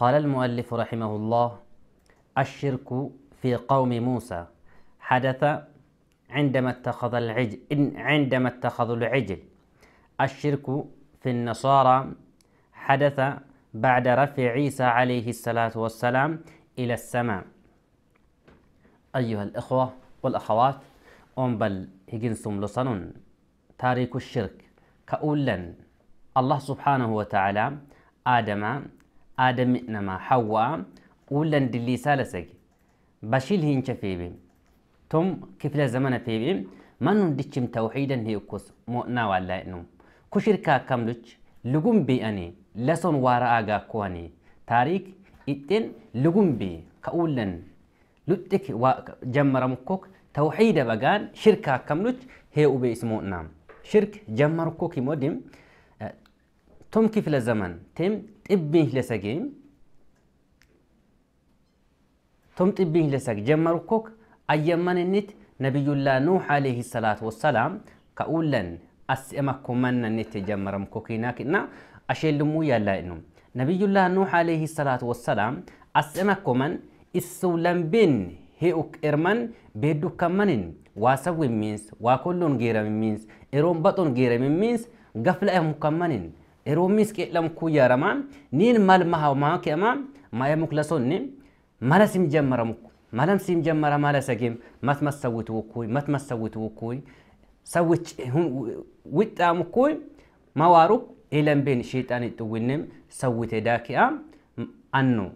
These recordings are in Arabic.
قال المؤلف رحمه الله الشرك في قوم موسى حدث عندما اتخذ العجل عندما اتخذوا العجل الشرك في النصارى حدث بعد رفع عيسى عليه الصلاة والسلام إلى السماء أيها الإخوة والأخوات بل هجنسم لصنون تاريك الشرك كأولا الله سبحانه وتعالى آدم aadami namaa hawwaa uulan dilliisaa lasage bashil hincha feebe tum kifla zamana feebe manum dichim tawxiidan heekus mo'naa waalaa'inum kushirkaa kamduch lugum be'ani lason waara aagaa kuwani taariik ittin lugum be ka uulan luxxik jammaram kok tawxiida bagaan shirkaa kamduch hee ube ismo'naam shirk jammarkok imodim tum kifla zaman tem ጥብህ ለሰጌም ቶም ጥብህ ለሰግ ጀመሩ ኮክ አየመንኒት ነቢዩላ ኑሕ ዓለይሂ ሰላት ወሰላም ከኡለን አስኤመኮ መነኒት የጀመረም ኮኪናክና አሼልሙ ያላይኑ ነቢዩላ ኑሕ ዓለይሂ ሰላት ወሰላም አስኤመኮ መን እሱው ለምቤን ሄኡክ ኤርመን ቤዱከመንን ዋሰዊ ሚንስ ዋኮሎን ጌረሚ ሚንስ ኤሮን በጦን ጌረሚ ሚንስ ገፍለኤሙከመንን Eroomis qeedhamkuu yaaramaa niin mal mahaw mahawmaa keemaa maayamuk lasoonni mala sim jammaramukku malam sim jammara mala sagim mat mas kuy mat mas sawwituukkuy sawwich wixxaamukkuy mawaaruk ilambeen shiixaan ixuwinnem sawwite daaki'a annu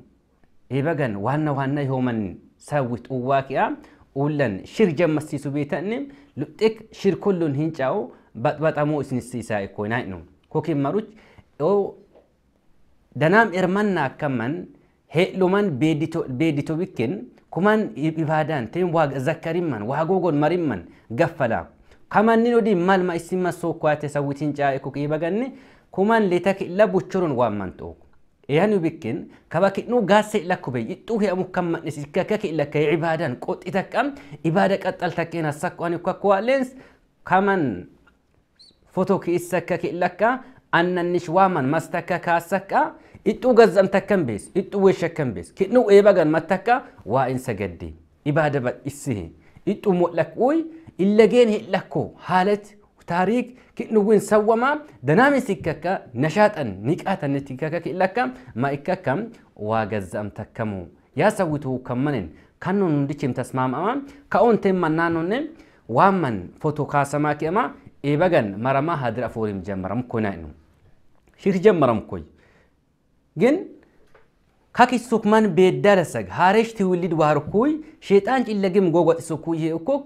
ibagan waanna waanna yooman sawwit uwwaaki'a ulan shir jammasiisu beetanne lutik shir kulluun hincaa'u baxbaxamuu isinsiisaa ikkooy naa'inu kokin maruch danaam ermanna akkaman he'luman beedito bikken kuman ibaadan ten waa zakkarimman waa gogon marimman gaffala kamannin odin malma isimma sokkoate sawitin caa'e baganne kuman litakilla buchurun waammantook yanu bikin kaba kinu gaase lakube itu he amu kam manis kaka ke lakka ibadan kaman foto ki isakka annannish waaman mastakka kaasakka ittuu gazzamtakkan bees ittuu weeshakkan bees kidnu eebagan mattakka waa in sagadde ibaada badhisihe ittuu modlak uy illageen hidlakko haalat ታሪክ ክእንውን ሰወማ ደናሚስ ይከከ ነሻጠን ኒቃተን ትከከ ክእለከ ማይከከም ዋገዛም ተከሙ ያሰውቱ ከመንን ከኖን እንድችም ተስማማማ ከኦንቴ መናኖን ዋመን ፎቶ ካሰማ ኬማ ኤበገን መረማ ሀድር አፎሪም ጀመረም ኮናይ ነው ሽትጀመረም ኮይ ግን ካኪ ሱክማን ቤዳለሰግ ሃሬሽ ትውልድ ዋርኩይ ሼጣን ጭለግም ጎጎጥ ሱኩይ እኮክ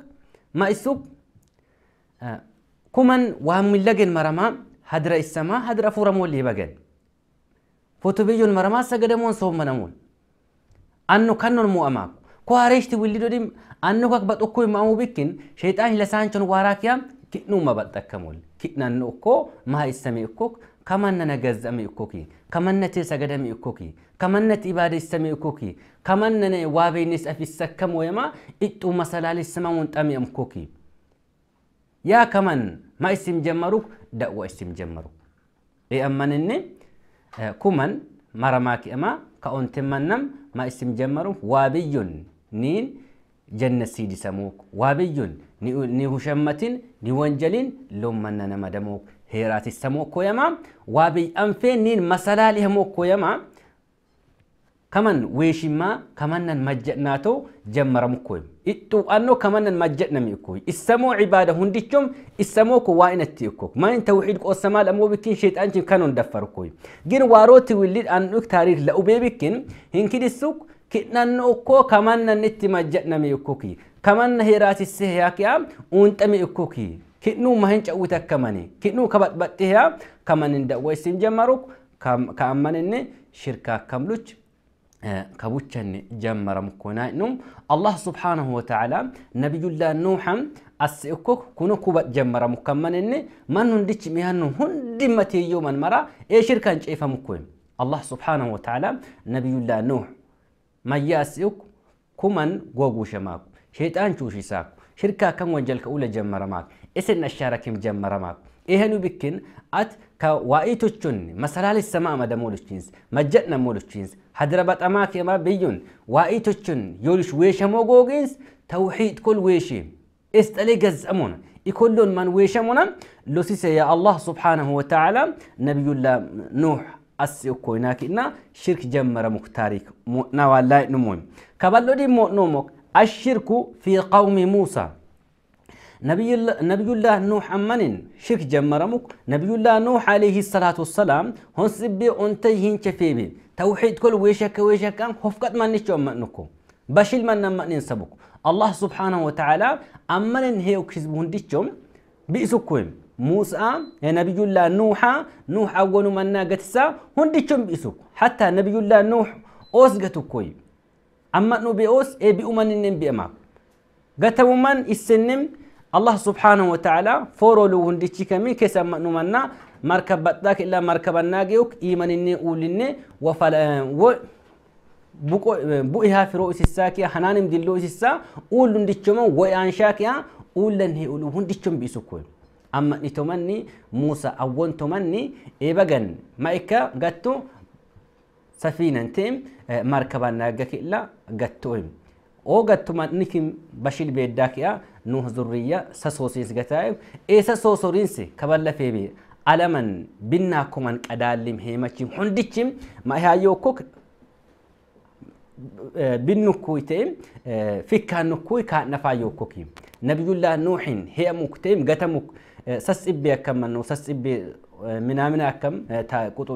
ማእሱክ ኩመን ዋሚለገን መረማ ሀድረ ይሰማ ሀድረ ፉረሞል ይበገን ፎቶብዮን መረማ ሰገደሞን ሰው መነሞን አኖ ከኖን ሙአማ ኮሃሬሽ ትውልድ ወዲም አኖ ካክ በጦኩይ ማሙ ብክን ሼጣን ለሳንቾን ዋራኪያም ኪኑ መበጠከሞል ኪናኖ እኮ ማሃ ይሰሜ እኮክ kamanna nagazzame ikkoki kamanna tee sagadame ikkoki kamanna ti ibaadessame ikkoki kamanna ne waabeynes afissakam woyama ixxu masalaalissama wonxame amkoki ያ ከመን ማ እስም ጀመሩ ደእወ እስም ጀመሩ የእመንኒ ኩመን መረማኪ እማ ከኦንትመነም ማ እስም ጀመሩ ዋብዩን ኒን ጀነት ሲዲሰሞክ ዋብዩን ኒሁሸመትን ኒወንጀሊን ሎመነነመ ደሞክ هيراتي سمو كويما وابي أنفينين مسألة لها كويما كمان ويشما كمان مجناتو جمر مكويم إتو أنو كمان مجنا ميكوي السمو عبادة هنديكم السمو كوائن تيكوك ما إن توحيد كو السماء الأمو بكين شيت أنتم كانوا ندفر كوي جين واروتي ولد أنو تاريخ لأوبي بكين هنكيد السوق كنا نوكو كمان نتي مجنا ميكوكي كمان هيراتي السهياكيا أنت ميكوكي كنو ما هنش أوتا كماني كنو كبت بتيها كمان إن دويسين جمرك كم كمان إن شركة كملوش كبوتشن جمر مكونا نوم الله سبحانه وتعالى نبي الله نوحا أسيكوك كونو كوبا جمر مكمن إن من هندش مهنو هندمتي يوما مرة إيه شركة شايفة مكوين الله سبحانه وتعالى نبي الله نوح ما ياسيك كمان غوغو شماك شيطان شوشي ساك شركة كم وجلك أولى جمر ماك إسن الشارك مجمرة ماب إيهنو بكين أت كوائيتوشن مسالة السماء مدى مولوشينز مجدنا مولوشينز حدربات أماك ما بيون تشن يولش ويشا موغوغينز توحيد كل ويشي استالي قزأمون يكلون من مونا لسيس يا الله سبحانه وتعالى نبي الله نوح وكويناك إنا شرك جمر مكتاريك نوالا نموين كبالو دي مو نومك الشرك في قوم موسى ነቢዩላህ ኑህ አማንን ሽክ ጀመረሙክ ነቢዩላህ ኑህ አለይሂ ሰላቱ ወሰላም ሆንስቤ ኦንተ ይህን ቸፌቤ ተውሒድ ኮል ወሸከ ወሸካን ሆፍቀት ማንቸው አመንኩ በሽል መነመንን ሰቡክ አላህ ስብሓንሁ ወተዓላ አመንን ሄውክ ህዝቡ እንዲቸውም ብእሱኩይም ሙሳ የነቢዩላ ኑሓ ኑሕ አወኑ መና ገትሳ ሁንዲቸውም ብእሱኩ ሓታ ነቢዩላ ኑሕ ኦስ ገትኮይ አመኑ ቢኦስ ኤቢኡ መንንን ቢእማክ ገተሙመን ይስንም الله سبحانه وتعالى فورولو هندشي كمي كيسا نمنا مركب بطاك إلا مركب الناقيوك إيمان إني أوليني وفل و بقيها في رؤوس الساكية حنانم دي لؤوس السا أول هندشي وإعان شاكيا أول لنهي أولو هندشي بيسوكوين أما نتمني موسى أول تمني إيبغن ما إكا سفينة تيم آه، مركب الناقيك إلا قدتوهم أو قدتو منكم بشيل بيداكيا ኑህ ዙርያ ሰሶሲስ ገታዩ ኤሰ ሶሶሪንስ ከበለፌቤ አለመን ቢናኮመን ቀዳሊም ሄመችም ሁንድችም ማያዮ ኮክ ቢንኩይ ተይም ፊካንኩይ ካነፋዮ ኮክ ነቢዩላ ኑሕን ሄሙክ ተይም ገተሙክ ሰስቤ ከመነው ሰስቤ ምናምን ያከም ቁጡ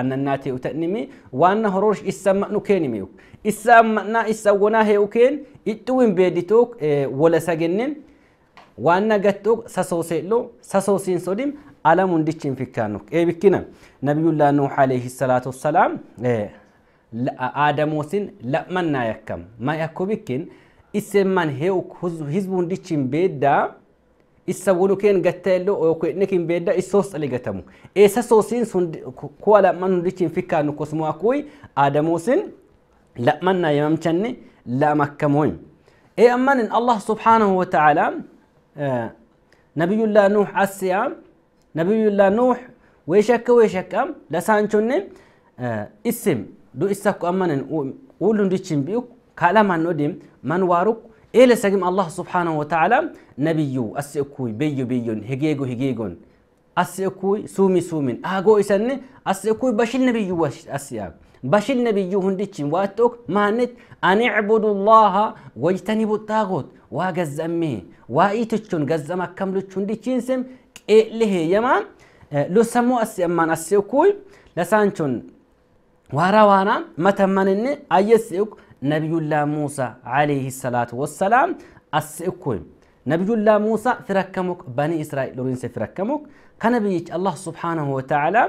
አነናቴ ተኒሚ ዋና ሆሮሽ ይሰማዕኑ ኬንሚ ይሰማዕና ይሰወና ሄው ኬን ይጥውን ቤዲቶክ ወለሰገንን ዋና ገጦ ሰሶሴሎ ሰሶሲን ሶዲም አለም እንድችን ፊካኑ ኤብኪነ ነቢዩላ ኑህ አለይሂ ሰላቱ ወሰላም አደሞሲን ለመና ያከም ማያኮ ቢኪን ይሰማን ሄው ህዝቡ እንድችን ቤዳ isa wulu keen gatteello okunikin beedda isoos ali gatamu eessa soosiin sun kuwa lamman hundichiin fikkaannu kosuma kuy aadamuusin lammanna yamamchanni lamakkamoy e ammanin allah subhaanahu wa taala nabiyullah nuuh asiya nabiyullah nuuh weeshakka weeshakka lasaanchunni isim du isakku ammanin uulundichiin bi'u kaalamannodim man waaruk إلى سجم الله سبحانه وتعالى نبيو أسئكوي بيو بيون هجيجو هجيجون أسئكوي سومي سومين أهجو إسن أسئكوي بشيل نبيو أسياك بشيل نبيو هندتشين واتوك ما مانت أن اعبدوا الله واجتنبوا الطاغوت واجزمي وايتشون جزما كملتشون ديتشين سم إيه له يمان لو سمو أسئمان أسئكوي لسانشون وارا وانا متمنن أيسئك نبي الله موسى عليه الصلاة والسلام أسئكوي نبي الله موسى فركمك بني إسرائيل لورينس فركمك كنبيك الله سبحانه وتعالى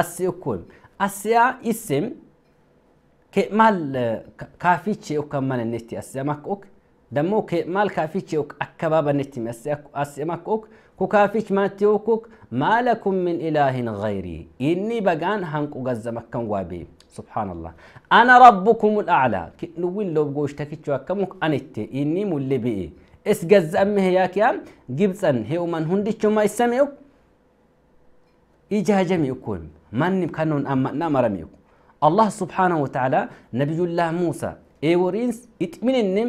أسئكوي أسيا اسم كمال كافيتشي وكمال النتي أسيا مكوك دمو كمال كافيتشي وكباب النتي أسيا مكوك كوكافيك ما تيوكوك ما لكم من إله غيري إني بغان هنكو غزة مكان وابي سبحان الله أنا ربكم الأعلى نوين لو بقوشتك تشوكمك أنت إني مولي بي اس جز أمه ياك يام جبسن هيو من هندش ما يسمعك إجا جميع يكون من كانون أما نامرميك الله سبحانه وتعالى نبي الله موسى إيورينس إتمنى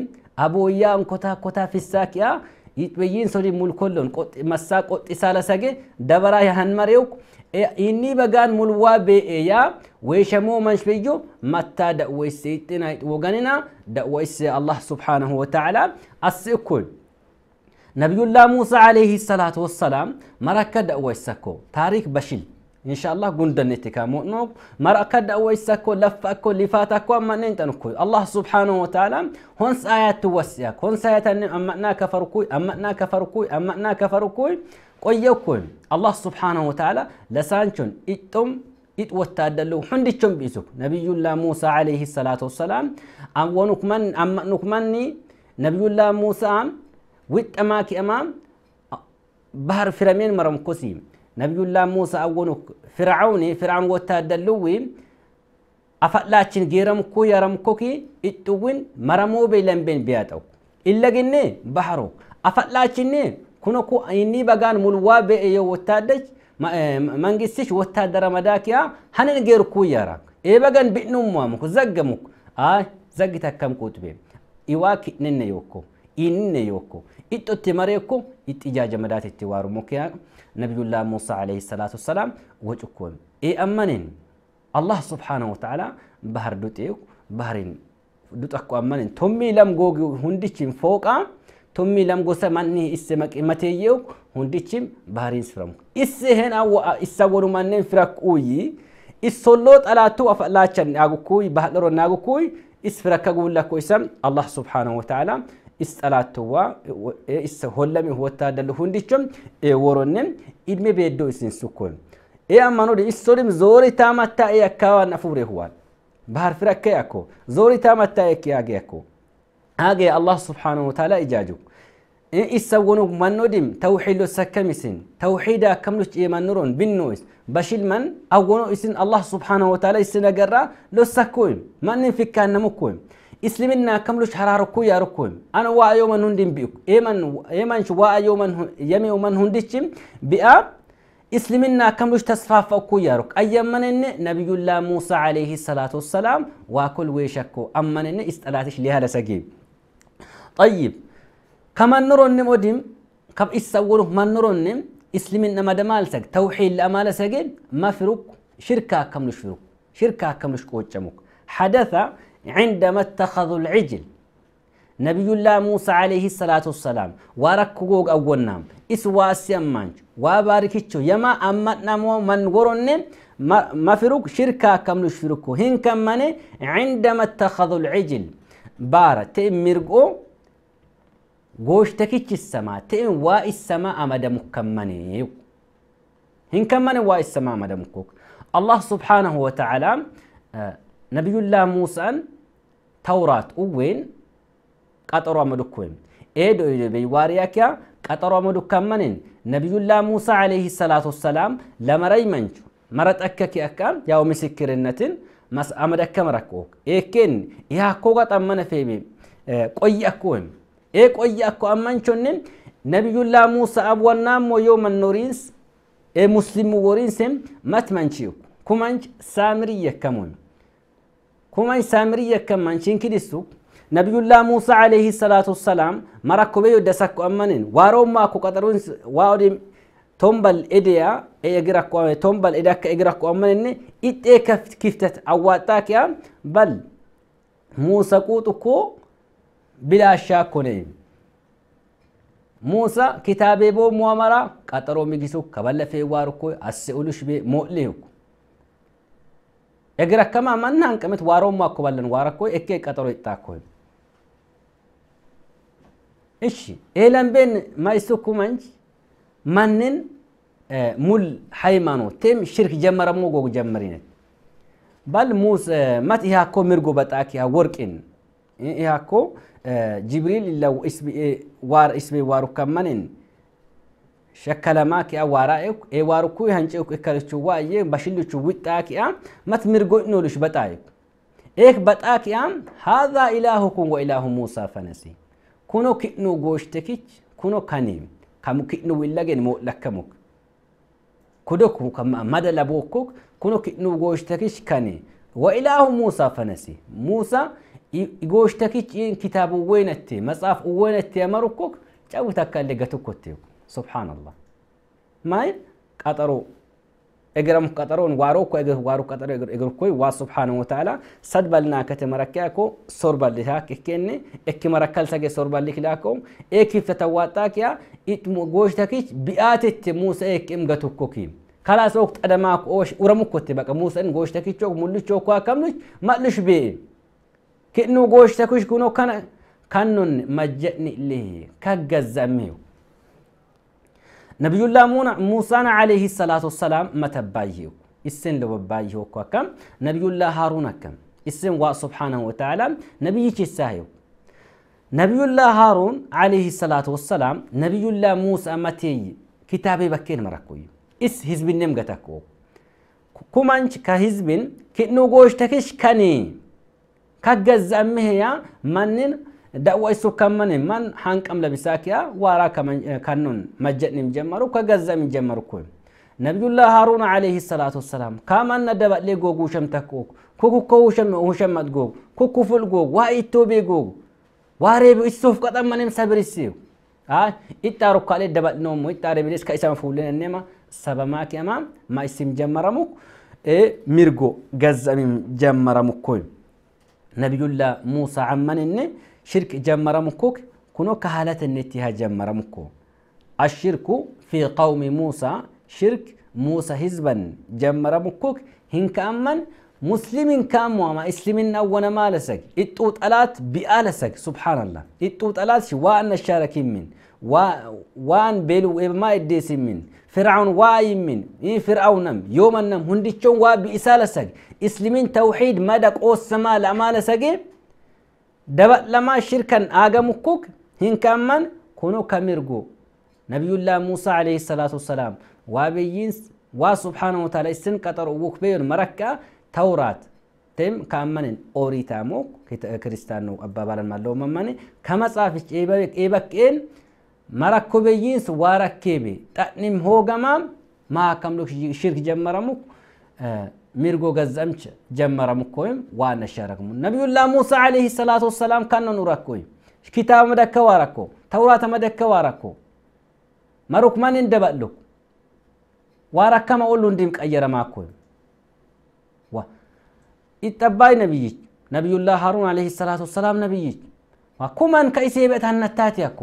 أبو يام كتا كتا في الساكيا ይጥበይን ሶዲ ሙልኮሎን ቆጥ መሳ ቆጥ ሳለሰገ ደበራ ያህን መሬውክ ኢኒ በጋን ሙልዋ ቤኤያ ወይሸሞ መንሽ በዮ መታ ደወይ ሰይጥን አይጥ ወገንና ደወይስ አላህ ስብሓነሁ ወተዓላ አስእኩል ነቢዩላ ሙሳ ዓለይህ ሰላት ወሰላም መረከ ደወይሰኮ ታሪክ በሽል إن شاء الله نتكا قندن تكامو نو مرأكد لف أكو لفات أكو أما نين ننتنكو الله سبحانه وتعالى هونس آيات توسيك هونس آيات أمأنا كفركوي أمأنا كفركوي أمأنا كفركوي قيوكوي الله سبحانه وتعالى لسانشون إتم إت وتادلو حندشون بيزوك نبي الله موسى عليه الصلاة والسلام ونكمن أما نكمني نبي الله موسى ويت أماكي أمام بحر فرمين مرمكوسيم ነቢዩላ ሙሳ አወኑክ ፍርዓውን ፍርዓውን ወታደልዊ አፈላችን ጌረምኩ የረምኩኪ እጡውን መረሞ ቤለንቤን ቢያጠው ኢለግኔ ባህሮ አፈላችን ኩነኩ ይኒ በጋን ሙልዋ ቤእየ ወታደች መንግስትሽ ወታደረ መዳኪያ ሀንን ጌርኩ ያራክ ኤበገን ቢእኑሟሙክ ዘገሙክ አይ ዘግተከምቁጥቤ ኢዋክ ንነ ዮኮ ኢንነ ዮኮ ኢጦት የመሬ እኮ ኢጥጃ ጀመዳት የትዋሩ ሞኪያ ነቢዩላ ሙሳ ዓለ ሰላት ሰላም ወጭ ኮን ኤ አላህ ስብሓነ ወተዓላ ባህር ዱጤ ባህሪን ዱጠኮ አመኔን ቶሚ ለምጎ ሁንድችን ፎቃ ቶሚ ለምጎ ሰማኒ እስ መቅመቴየው ሁንድችም ባህሪን ስረሙ እስ ሄን እሳወኑ ማኔን ፍረቁይ እሶሎ ጠላቱ አፈላቸን ያጉኩይ ባህለሮ ናጉኩይ እስ ፍረከጉብለኮይሰም አላህ ስብሓነ ወተዓላ isxalaattowa isa hollame huwattaadallu hundicho e woronne idme beeddo isin sukkon e ammanode issolim zoori taamatta e akkaawan afure huwan bahar firakke akko zoori taamatta e yaage akko haage allah subhanahu wa taala ijaaju إسا ونو منودم توحيد سكمسين توحيد كملوش إيمانورون بالنويس بشيل من أو ونو إسن الله سبحانه وتعالى إسن أجرا لو سكويم من فيك كان نمكويم اسلمنا كملو شهر ركوي يا ركوي انا وا يوما هندم بيك ايمن ايمن شو وا يوما يمي يوما هندشم بئا اسلمنا كملو تسفاف اكو يارك ايمن نبي الله موسى عليه الصلاه والسلام واكل ويشكو ان استلاتش لها لسجيب طيب كما ان مودم كم يسوره ما ان اسلمنا ما دمال سق توحيد الامال سقي ما فروق شركه كملو شركه كملو شكو حدث عندما اتخذوا العجل نبي الله موسى عليه الصلاة والسلام واركوغوغ أولنام إسواسي أمانج واباركتشو يما أمتنامو من غرن مفروك شركة كملو فروكو هن كماني عندما اتخذوا العجل بارا تئم مرقو غوشتكيش السماء تئم واء السماء አመደሙ ከመኔ هن ከመኔ واء السماء አመደሙ الله سبحانه وتعالى آه، ነቢዩላ ሙሳን ተውራት ኡዌን ቀጠሮ መዱኩን ኤዶ ዋርያኪያ ቀጠሮ መዱካመንን ነቢዩላ ሙሳ ዓለይህ ሰላት ወሰላም ለመረይ መንቹ መረጠከኪ አካም ያው ምስክርነትን አመደከ መረኮ ኤኬን ይህ አኮ ቀጠመነ ፌቤ ቆይ አኮም ኤ ቆይ አኮ አመንቾንን ነቢዩላ ሙሳ አብወናሞ ዮ መኖሪንስ ኤ ሙስሊሙ ወሪንስም መት መንቺ ኩመንች ሳምሪ የከሞኝ كما سامرية كما شين كدسو نبي الله موسى عليه الصلاة والسلام مركبه يدسك أمنين وارو ما أكو قدرون وارو تومبل إديا إجرك قوامي تومبل إدك إجرك قوامين إت إيه كفتت أواتاك يا بل موسى كوتوكو بلا شاكونين موسى كتابي بو مؤمرة قطرو ميجسو كبل في واركو أسئلوش بي مؤلهكو የግረ ከማ ማና አንቅምት ዋሮማ አኮባለን ዋረኮ እኬ ቀጠሮ ይጣኮ እሺ ኤለምቤን ማይሱኩ መንጅ ማንን ሙል ሃይማኖት ቴም ሽርክ ጀመረሞ ጎግ ጀመሪነት ባል ሙስ ማት ይሃኮ ምርጎ በጣክ ያ ወርቅን ይሃኮ ጅብሪል ለው ዋር እስቤ ዋሩ ከማንን shakkalama ki'a waara e waarukuu hanci ikkalichuwa ye bashillichu wixaa ki'a mat mirgo'ino lish baxaaye eek baxaa ki'a haadhaa ilaahukum wa ilaahu muusaa fanasi kuno ki'nu gooshtekic kuno kaniim kamu ki'nu willagen moodlakkamuk kudoku mada labokkuk kuno ki'nu gooshtekic kani wa ilaahu muusaa fanasi muusaa gooshtekic in kitaabu uweenatte matsaaf uweenatte amarukkuk cawit akka illee gatukkotteu سبحان الله ماي قطرو اجرم قطرو وارو كو اجر وارو قطرو اجر اجر كو وا سبحانه وتعالى سدبلنا كتمركاكو سوربل هاك كني اك مركل سجي سوربل لك لاكم اك فتواتاك يا اتم غوشتكيت بياتت موسى اك ام غتوكوكيم خلاص وقت ادماك اوش ورمكو تي بقى موسى ان غوشتكيتشوك كو واكملش مالش بي كأنه غوشتكوش كونو كان كانن مجني لي كجزميو نبي الله موسى عليه الصلاة والسلام متى بايو السن لو بايو كم نبي الله هارون كم السن وا سبحانه وتعالى نبي يتساهيو نبي الله هارون عليه الصلاة والسلام نبي الله موسى متى كتابي بكين مركوي اس حزب النم قتكو كمانش كحزب كنو غوش تكش كني كجز أمه يا منن da'wa isu kaman man hanqam labisakiya wara kanun majjetnim jemmaru kagazzam jemmaru kun ሃሩን ዓለይህ ሰላቱ ወሰላም ካማና ደባሌ ጎግ ውሸም ተኮግ ኩኩኮ ውሸመት ጎግ ኩኩፉል ጎግ ዋ ኢቶቤ ጎግ ዋሬ እሱፍ ቀጠመንም ሰብርሲ ኢጣሩ ካሌ ደባልኖሞ ኢጣሬ ብሌስ ከኢሳም ፉልን እኔማ ሰበማኪያማ ማይስም ጀመረሙ ሚርጎ ገዘሚም ጀመረሙ ኮይ ነቢዩላ ሙሳ አመንኔ شرك جمر مكوك كنو كهالة النتيها جمر مكو الشرك في قوم موسى شرك موسى هزبا جمر مكوك هن كأمن مسلم كام وما اسلم أول ما لسك اتوت ألات بآلسك سبحان الله اتوت ألات وأن الشاركين من و... وان بيلو ما يديس من فرعون واي من إيه فرعون يوم النم هندشون وابي إسالسك اسلمين توحيد مدك أو السماء لأمالسك dabalama shirkan agamu kuk hinkamman kuno kamirgu nabiyullah musa alayhi salatu wasalam waabiyyin waa subxaana wataala isin qaxar ubuk beyon marakka ተውራት ተም ካመንን ኦሪታሞ ክርስቲያን ነው አባባለን ማለው መመን ከመጽሐፍ ኤበቄን መረኮ በይንስ ዋረኬቤ ጠንም ሆገማም ማከምሎ ሽርክ ጀመረሙ ሚርጎ ገዘምች ጀመረም ኮይም ዋነ ሸረክሙ ነቢዩላ ሙሳ ዓለይሂ ሰላቱ ወሰላም ካነ ኑረኮይ ኪታብ መደከ ዋረኮ ተውራተ መደከ ዋረኮ መሩክ መን እንደበልኩ ዋረከመ ሁሉ እንዲም ቀየረማኮይ ይጠባይ ነቢይች ነቢዩላ ሃሩን ዓለይሂ ሰላቱ ወሰላም ነቢይች ኩመን ከኢሴ በእታነታት ያኮ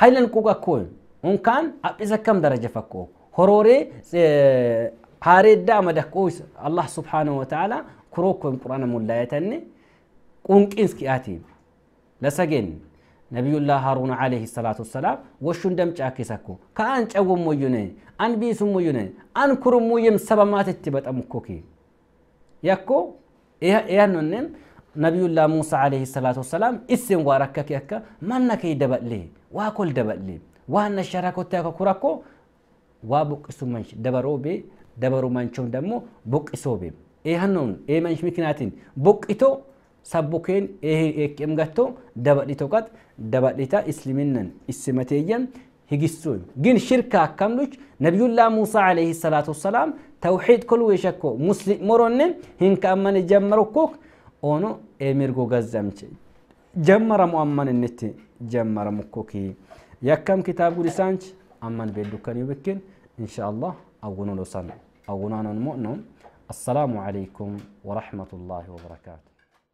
ሀይለን ቁቀኮይ ኡንካን አጲዘከም ደረጀ ፈኮ horore haareeddaa madaqqoo allah subhaanahu wata'aalaa kurokkoon qur'aana mul'ayatannee qunqinski aatiin lasageen nabiyullah haaruuna alayhi salaatu wassalaam washun dam caakisakko ka an cawwommoyyune an biisummoyyune an kurummuyyem saba maatitti baxamukkoki yakko eyannonnen nabiyullah muusaa alayhi salaatu wassalaam isen waa rakkaki akka manna kee daballee waa kol daballee waan na sharakotte akka kurakko ዋ ቡቅሱ መንሽ ደበሮ ቤ ደበሮ መንቾም ደግሞ ቡቅሶ ቤ ይህነውን ይህ መንሽ ምክንያትን ቡቅቶ ሰቡኬን ይህ ገቶ ደበዲቶ ቀጥ ደበዲታ እስልምናን እስመቴየን ህግሱ ግን ሽርክ አከምሉች ነቢዩላ ሙሳ ዓለይሂ ሰላቱ ወሰላም ተውሒድ ኩሉ የሸኮ ሙስሊም ሞሮን ሂንከአመን ጀመሮ ኮ ኦኖ ኤሚርጎ ገዘምች ጀመረ ሙአመን እንት ጀመረ ሙኮኪ የከም ኪታብ ጉዲሳንች አመን ቤዱከን ይብክን إن شاء الله أقولون لسان أنا المؤمن السلام عليكم ورحمة الله وبركاته